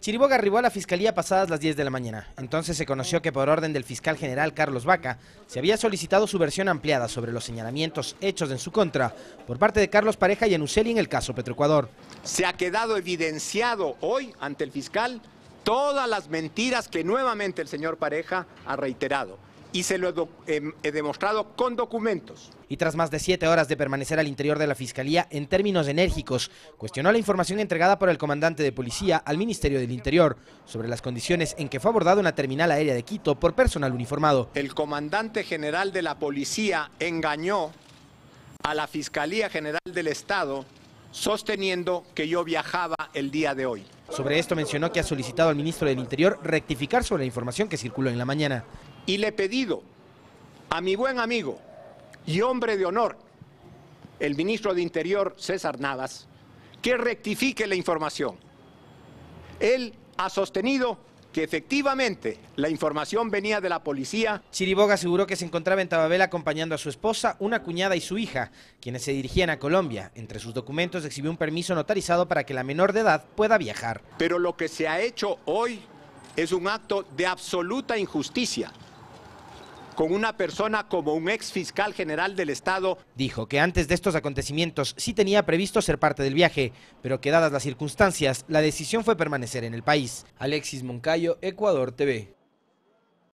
Chiriboga arribó a la fiscalía pasadas las 10 de la mañana. Entonces se conoció que por orden del fiscal general Carlos Vaca se había solicitado su versión ampliada sobre los señalamientos hechos en su contra por parte de Carlos Pareja y Anuseli en el caso Petroecuador. Se ha quedado evidenciado hoy ante el fiscal todas las mentiras que nuevamente el señor Pareja ha reiterado y se lo he, demostrado con documentos. Y tras más de siete horas de permanecer al interior de la Fiscalía en términos enérgicos, cuestionó la información entregada por el comandante de policía al Ministerio del Interior sobre las condiciones en que fue abordada una terminal aérea de Quito por personal uniformado. El comandante general de la policía engañó a la Fiscalía General del Estado sosteniendo que yo viajaba el día de hoy. Sobre esto mencionó que ha solicitado al ministro del Interior rectificar sobre la información que circuló en la mañana. Y le he pedido a mi buen amigo y hombre de honor, el ministro de Interior César Navas, que rectifique la información. Él ha sostenido que efectivamente la información venía de la policía. Chiriboga aseguró que se encontraba en Tababela acompañando a su esposa, una cuñada y su hija, quienes se dirigían a Colombia. Entre sus documentos exhibió un permiso notarizado para que la menor de edad pueda viajar. Pero lo que se ha hecho hoy es un acto de absoluta injusticia con una persona como un ex fiscal general del Estado. Dijo que antes de estos acontecimientos sí tenía previsto ser parte del viaje, pero que dadas las circunstancias, la decisión fue permanecer en el país. Alexis Moncayo, Ecuador TV.